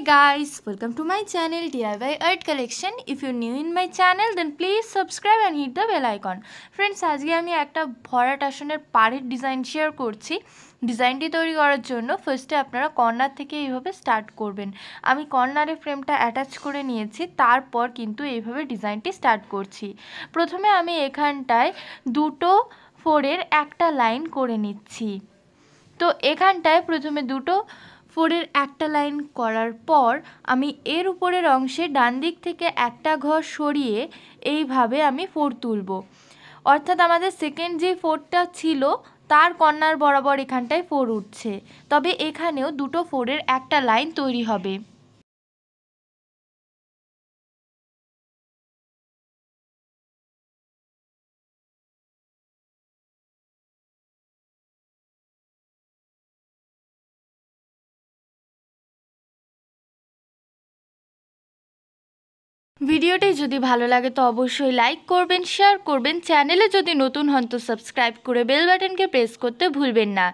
Hey guys, welcome to my channel DIY Art Collection. If you're new in my channel then please subscribe and hit the bell icon. Friends, আজকে আমি একটা ভরাট আসনের পাড়ের design share করছি ডিজাইনটি তৈরি করার জন্য ফার্স্টে আপনারা কর্নার থেকে এইভাবে স্টার্ট করবেন আমি কর্নারে ফ্রেমটা অ্যাটাচ করে নিয়েছি তারপর কিন্তু এইভাবে ডিজাইনটি স্টার্ট করছি প্রথমে আমি এখানটায় দুটো ফোরের একটা লাইন করে নিচ্ছি তো এখানটায় প্রথমে দুটো ফোরের একটা লাইন করার পর আমি এর উপরের অংশে ডান দিক থেকে একটা ঘর সরিয়ে এইভাবে আমি ফোর তুলব অর্থাৎ আমাদের সেকেন্ড যে ফোরটা ছিল তার কর্নার বরাবর এখানটায় ফোর উঠছে তবে এখানেও দুটো ফোরের একটা লাইন তৈরি হবে ভিডিওটি যদি ভালো লাগে তো অবশ্যই লাইক করবেন শেয়ার করবেন চ্যানেলে যদি নতুন হন তো সাবস্ক্রাইব করে বেল বাটনকে প্রেস করতে ভুলবেন না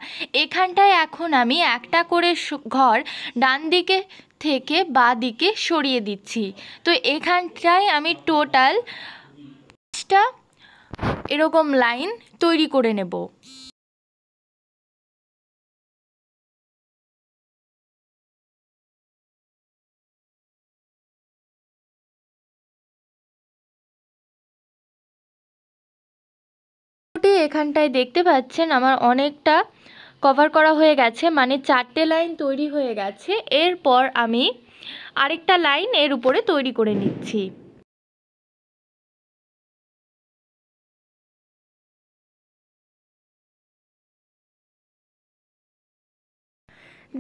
এখানটায় এখন আমি একটা করে ঘর ডান দিকে থেকে বা দিকে সরিয়ে দিচ্ছি তো এখানটায় আমি টোটাল পাঁচটা এরকম লাইন তৈরি করে নেব এখানটায় দেখতে পাচ্ছেন আমার অনেকটা কভার করা হয়ে গেছে মানে চারটে লাইন তৈরি হয়ে গেছে এরপর আমি আরেকটা লাইন এর উপরে তৈরি করে নিচ্ছি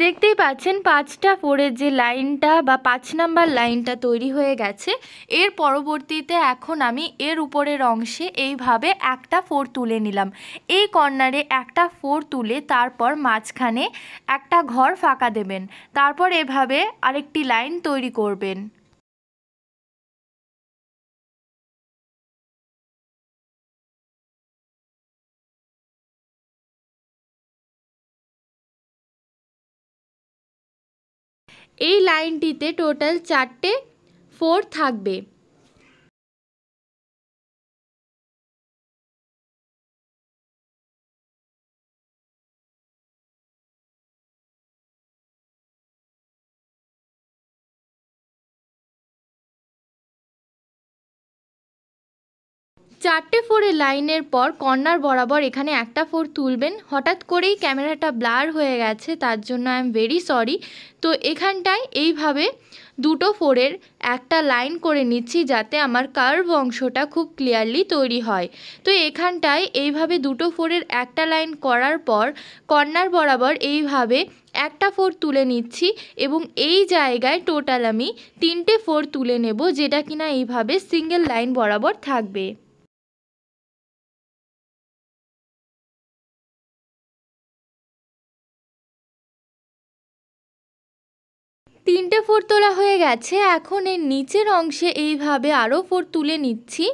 দেখতেই পাচ্ছেন পাঁচটা ফোরের যে লাইনটা বা পাঁচ নাম্বার লাইনটা তৈরি হয়ে গেছে এর পরবর্তীতে এখন আমি এর উপরের অংশে এইভাবে একটা ফোর তুলে নিলাম এই কর্নারে একটা ফোর তুলে তারপর মাঝখানে একটা ঘর ফাঁকা দেবেন তারপর এভাবে আরেকটি লাইন তৈরি করবেন এই লাইনটিতে টোটাল চারটে ফোর থাকবে চারটে ফোরে লাইনের পর কর্নার বরাবর এখানে একটা ফোর তুলবেন হঠাৎ করেই ক্যামেরাটা ব্লার হয়ে গেছে তার জন্য আই এম ভেরি সরি তো এখানটায় এইভাবে দুটো ফোরের একটা লাইন করে নিচ্ছি যাতে আমার কার্ভ অংশটা খুব ক্লিয়ারলি তৈরি হয় তো এখানটায় এইভাবে দুটো ফোরের একটা লাইন করার পর কর্নার বরাবর এইভাবে একটা ফোর তুলে নিচ্ছি এবং এই জায়গায় টোটাল আমি তিনটে ফোর তুলে নেব যেটা কিনা এইভাবে সিঙ্গেল লাইন বরাবর থাকবে তিনটে ফোর তোলা হয়ে গেছে এখন এর নিচের অংশে এইভাবে আরও ফোর তুলে নিচ্ছি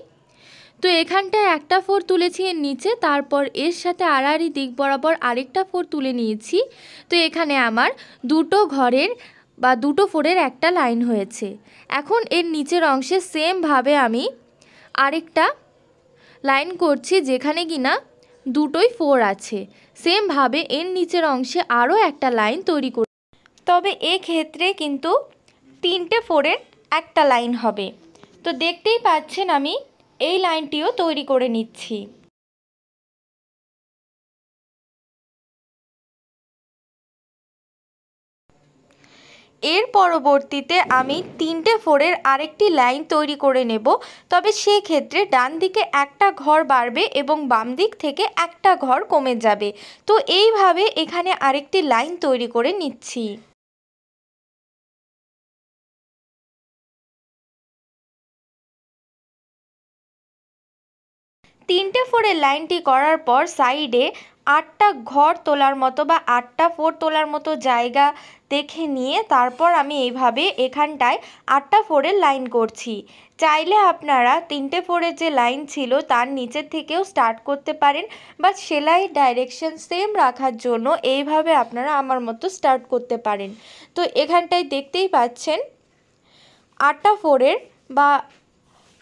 তো এখানটায় একটা ফোর তুলেছি এর নিচে তারপর এর সাথে আড়াআড়ি দিক বরাবর আরেকটা ফোর তুলে নিয়েছি তো এখানে আমার দুটো ঘরের বা দুটো ফোরের একটা লাইন হয়েছে এখন এর নিচের অংশে সেমভাবে আমি আরেকটা লাইন করছি যেখানে কি না দুটোই ফোর আছে সেমভাবে এর নিচের অংশে আরও একটা লাইন তৈরি তবে ক্ষেত্রে কিন্তু তিনটে ফোরের একটা লাইন হবে তো দেখতেই পাচ্ছেন আমি এই লাইনটিও তৈরি করে নিচ্ছি এর পরবর্তীতে আমি তিনটে ফোরের আরেকটি লাইন তৈরি করে নেব তবে সেক্ষেত্রে ডান দিকে একটা ঘর বাড়বে এবং বাম দিক থেকে একটা ঘর কমে যাবে তো এইভাবে এখানে আরেকটি লাইন তৈরি করে নিচ্ছি তিনটে ফোরের লাইনটি করার পর সাইডে আটটা ঘর তোলার মতো বা আটটা ফোর তোলার মতো জায়গা দেখে নিয়ে তারপর আমি এইভাবে এখানটায় আটটা ফোরের লাইন করছি চাইলে আপনারা তিনটে ফোরের যে লাইন ছিল তার নিচের থেকেও স্টার্ট করতে পারেন বা সেলাই ডাইরেকশন সেম রাখার জন্য এইভাবে আপনারা আমার মতো স্টার্ট করতে পারেন তো এখানটায় দেখতেই পাচ্ছেন আটটা ফোরের বা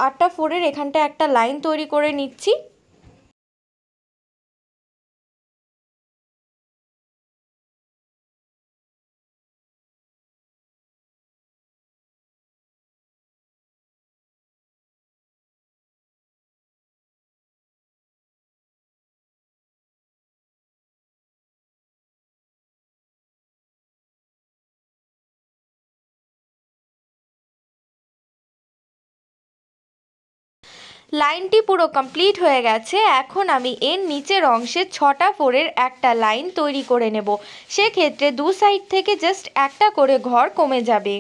আটটা ফোরের এখানটা একটা লাইন তৈরি করে নিচ্ছি লাইনটি পুরো কমপ্লিট হয়ে গেছে এখন আমি এর নিচের অংশে ছটা ফোরের একটা লাইন তৈরি করে নেব সেক্ষেত্রে দু সাইড থেকে জাস্ট একটা করে ঘর কমে যাবে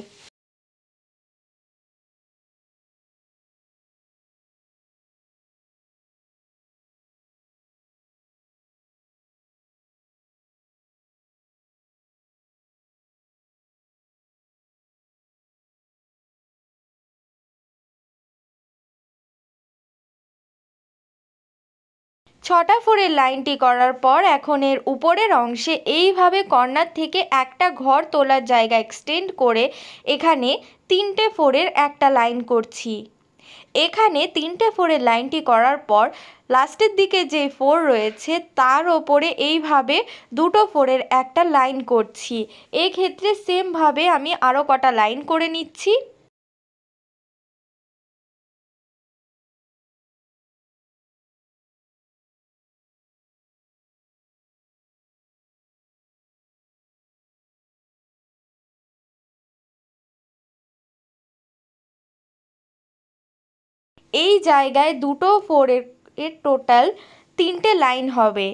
ছটা ফোরের লাইনটি করার পর এখন এর উপরের অংশে এইভাবে কর্নার থেকে একটা ঘর তোলার জায়গা এক্সটেন্ড করে এখানে তিনটে ফোরের একটা লাইন করছি এখানে তিনটে ফোরের লাইনটি করার পর লাস্টের দিকে যে ফোর রয়েছে তার ওপরে এইভাবে দুটো ফোরের একটা লাইন করছি এক্ষেত্রে সেমভাবে আমি আরও কটা লাইন করে নিচ্ছি এই জায়গায় দুটো ফোরের এর টোটাল তিনটে লাইন হবে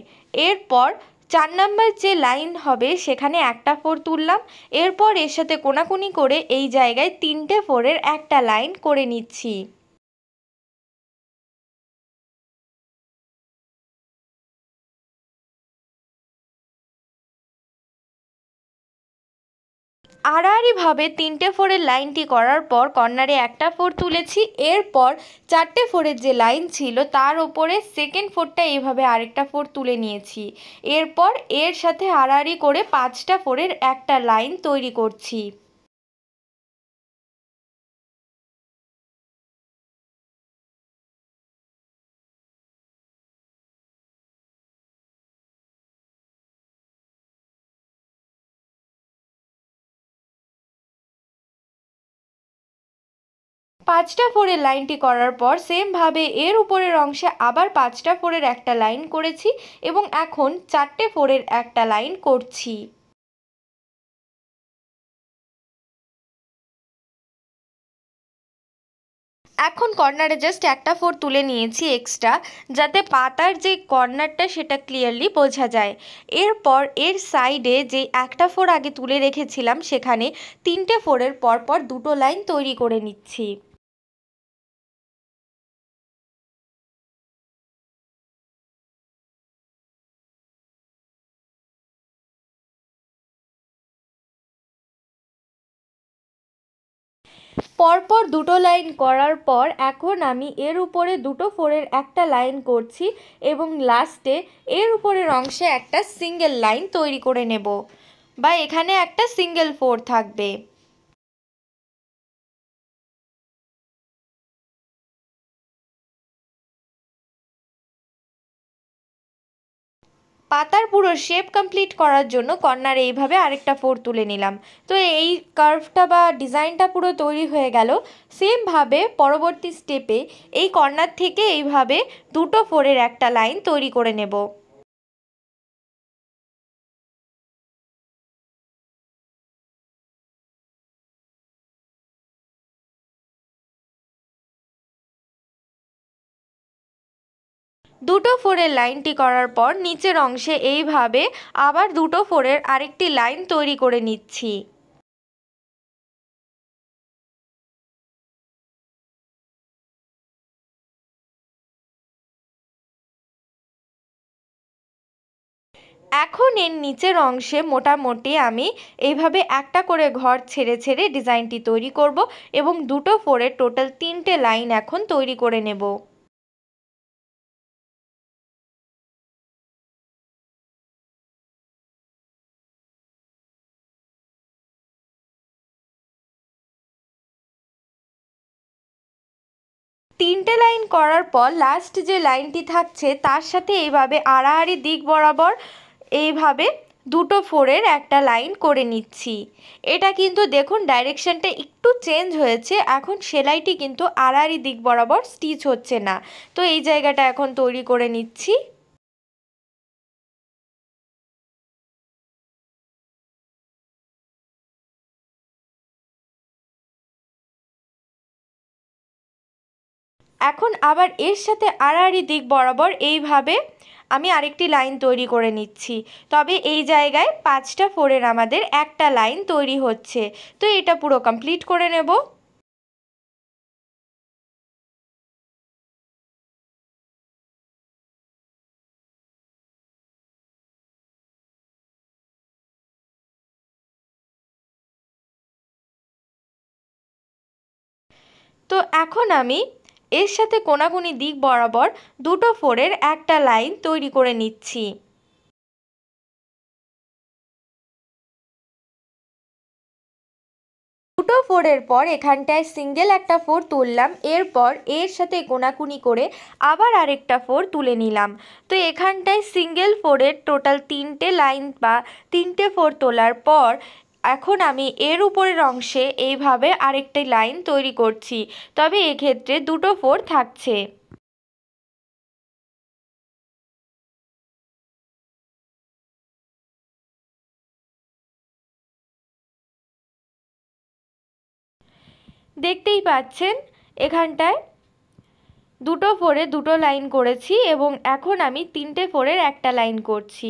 এরপর চার নম্বর যে লাইন হবে সেখানে একটা ফোর তুললাম এরপর এর সাথে কোনাকুনি করে এই জায়গায় তিনটে ফোরের একটা লাইন করে নিচ্ছি আড়াআড়িভাবে তিনটে ফোরের লাইনটি করার পর কর্নারে একটা ফোর তুলেছি এরপর চারটে ফোরের যে লাইন ছিল তার ওপরে সেকেন্ড ফোরটা এভাবে আরেকটা ফোর তুলে নিয়েছি এরপর এর সাথে আড়াআড়ি করে পাঁচটা ফোরের একটা লাইন তৈরি করছি পাঁচটা ফোরের লাইনটি করার পর সেমভাবে এর উপরের অংশে আবার পাঁচটা ফোরের একটা লাইন করেছি এবং এখন চারটে ফোরের একটা লাইন করছি এখন কর্নারে জাস্ট একটা ফোর তুলে নিয়েছি এক্সট্রা যাতে পাতার যে কর্নারটা সেটা ক্লিয়ারলি বোঝা যায় এরপর এর সাইডে যে একটা ফোর আগে তুলে রেখেছিলাম সেখানে তিনটে ফোরের পরপর দুটো লাইন তৈরি করে নিচ্ছি পরপর দুটো লাইন করার পর এখন আমি এর উপরে দুটো ফোরের একটা লাইন করছি এবং লাস্টে এর উপরের অংশে একটা সিঙ্গেল লাইন তৈরি করে নেব বা এখানে একটা সিঙ্গেল ফোর থাকবে পাতার পুরো শেপ কমপ্লিট করার জন্য কর্নার এইভাবে আরেকটা ফোর তুলে নিলাম তো এই কার্ভটা বা ডিজাইনটা পুরো তৈরি হয়ে গেল সেমভাবে পরবর্তী স্টেপে এই কর্নার থেকে এইভাবে দুটো ফোরের একটা লাইন তৈরি করে নেব দুটো ফোরের লাইনটি করার পর নিচের অংশে এইভাবে আবার দুটো ফোরের আরেকটি লাইন তৈরি করে নিচ্ছি এখন এর নিচের অংশে মোটামুটি আমি এইভাবে একটা করে ঘর ছেড়ে ছেড়ে ডিজাইনটি তৈরি করব এবং দুটো ফোরের টোটাল তিনটে লাইন এখন তৈরি করে নেব তিনটে লাইন করার পর লাস্ট যে লাইনটি থাকছে তার সাথে এইভাবে আড়াআড়ি দিক বরাবর এইভাবে দুটো ফোরের একটা লাইন করে নিচ্ছি এটা কিন্তু দেখুন ডাইরেকশানটা একটু চেঞ্জ হয়েছে এখন সেলাইটি কিন্তু আড়াআড়ি দিক বরাবর স্টিচ হচ্ছে না তো এই জায়গাটা এখন তৈরি করে নিচ্ছি এখন আবার এর সাথে আড়াআড়ি দিক বরাবর এইভাবে আমি আরেকটি লাইন তৈরি করে নিচ্ছি তবে এই জায়গায় পাঁচটা ফোরের আমাদের একটা লাইন তৈরি হচ্ছে তো এটা পুরো কমপ্লিট করে নেব তো এখন আমি এর সাথে কোনাকুনি দিক বরাবর দুটো ফোরের একটা লাইন তৈরি করে নিচ্ছি দুটো ফোরের পর এখানটায় সিঙ্গেল একটা ফোর তুললাম এরপর এর সাথে কোনাকুনি করে আবার আরেকটা ফোর তুলে নিলাম তো এখানটায় সিঙ্গেল ফোরের টোটাল তিনটে লাইন বা তিনটে ফোর তোলার পর এখন আমি এর উপরের অংশে এইভাবে আরেকটি লাইন তৈরি করছি তবে এক্ষেত্রে দুটো ফোর থাকছে দেখতেই পাচ্ছেন এখানটায় দুটো ফোরে দুটো লাইন করেছি এবং এখন আমি তিনটে ফোরের একটা লাইন করছি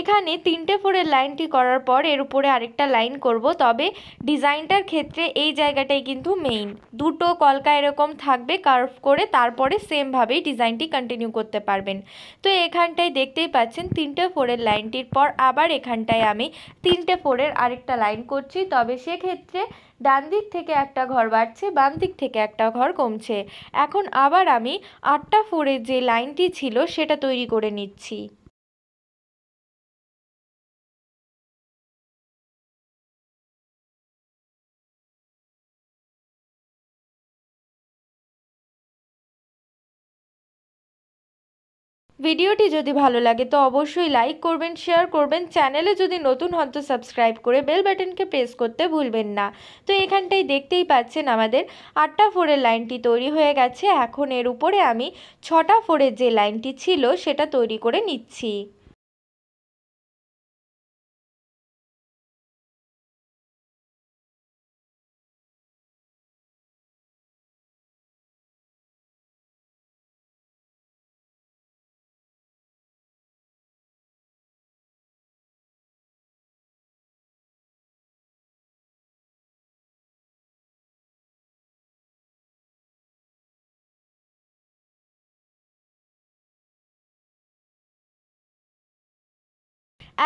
এখানে তিনটে ফোরের লাইনটি করার পর এর উপরে আরেকটা লাইন করব তবে ডিজাইনটার ক্ষেত্রে এই জায়গাটাই কিন্তু মেইন দুটো কলকা এরকম থাকবে কার্ভ করে তারপরে সেমভাবেই ডিজাইনটি কন্টিনিউ করতে পারবেন তো এখানটায় দেখতেই পাচ্ছেন তিনটে ফোরের লাইনটির পর আবার এখানটায় আমি তিনটে ফোরের আরেকটা লাইন করছি তবে সেক্ষেত্রে ডান দিক থেকে একটা ঘর বাড়ছে বাম দিক থেকে একটা ঘর কমছে এখন আবার আমি আটটা ফোরের যে লাইনটি ছিল সেটা তৈরি করে নিচ্ছি ভিডিওটি যদি ভালো লাগে তো অবশ্যই লাইক করবেন শেয়ার করবেন চ্যানেলে যদি নতুন হন তো সাবস্ক্রাইব করে বেল বাটনকে প্রেস করতে ভুলবেন না তো এখানটাই দেখতেই পাচ্ছেন আমাদের আটটা ফোরের লাইনটি তৈরি হয়ে গেছে এখন এর উপরে আমি ছটা ফোরের যে লাইনটি ছিল সেটা তৈরি করে নিচ্ছি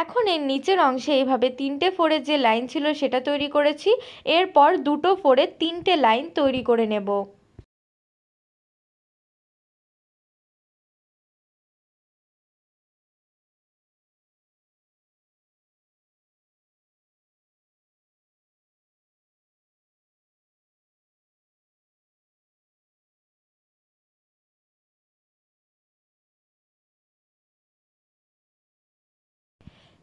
এখন এর নিচের অংশে এইভাবে তিনটে ফোরের যে লাইন ছিল সেটা তৈরি করেছি এরপর দুটো ফোরের তিনটে লাইন তৈরি করে নেব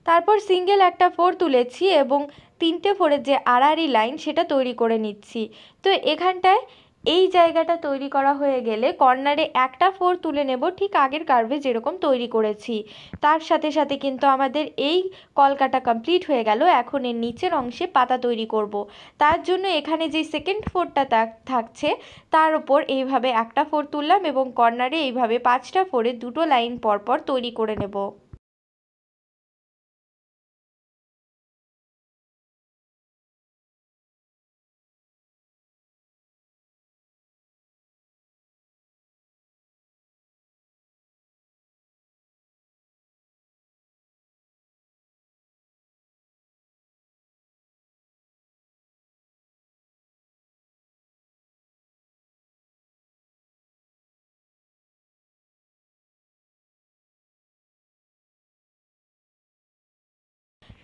তারপর সিঙ্গেল একটা ফোর তুলেছি এবং তিনটে ফোরের যে আড়াআড়ি লাইন সেটা তৈরি করে নিচ্ছি তো এখানটায় এই জায়গাটা তৈরি করা হয়ে গেলে কর্নারে একটা ফোর তুলে নেব ঠিক আগের কার্ভে যেরকম তৈরি করেছি তার সাথে সাথে কিন্তু আমাদের এই কলকাটা কমপ্লিট হয়ে গেল এখন এর নিচের অংশে পাতা তৈরি করব। তার জন্য এখানে যে সেকেন্ড ফোরটা থাকছে তার ওপর এইভাবে একটা ফোর তুললাম এবং কর্নারে এইভাবে পাঁচটা ফোরে দুটো লাইন পরপর তৈরি করে নেব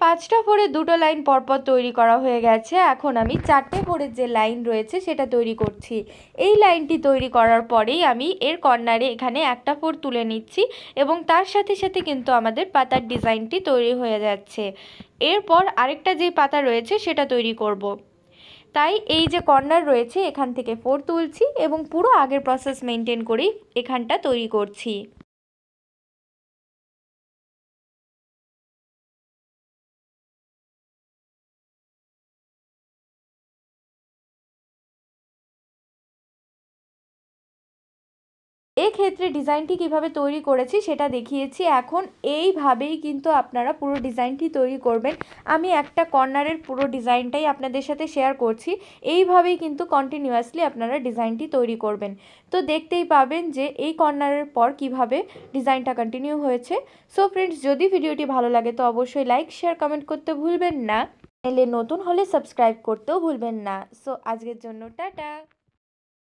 পাঁচটা ফোরে দুটো লাইন পরপর তৈরি করা হয়ে গেছে এখন আমি চারটে ফোরের যে লাইন রয়েছে সেটা তৈরি করছি এই লাইনটি তৈরি করার পরেই আমি এর কর্নারে এখানে একটা ফোর তুলে নিচ্ছি এবং তার সাথে সাথে কিন্তু আমাদের পাতার ডিজাইনটি তৈরি হয়ে যাচ্ছে এরপর আরেকটা যে পাতা রয়েছে সেটা তৈরি করব। তাই এই যে কর্নার রয়েছে এখান থেকে ফোর তুলছি এবং পুরো আগের প্রসেস মেনটেন করেই এখানটা তৈরি করছি ক্ষেত্রে ডিজাইনটি কিভাবে তৈরি করেছি সেটা দেখিয়েছি এখন এইভাবেই কিন্তু আপনারা পুরো ডিজাইনটি তৈরি করবেন আমি একটা কর্নারের পুরো ডিজাইনটাই আপনাদের সাথে শেয়ার করছি এইভাবেই কিন্তু কন্টিনিউয়াসলি আপনারা ডিজাইনটি তৈরি করবেন তো দেখতেই পাবেন যে এই কর্নারের পর কিভাবে ডিজাইনটা কন্টিনিউ হয়েছে সো ফ্রেন্ডস যদি ভিডিওটি ভালো লাগে তো অবশ্যই লাইক শেয়ার কমেন্ট করতে ভুলবেন না চ্যানেলে নতুন হলে সাবস্ক্রাইব করতেও ভুলবেন না সো আজকের জন্য টাটা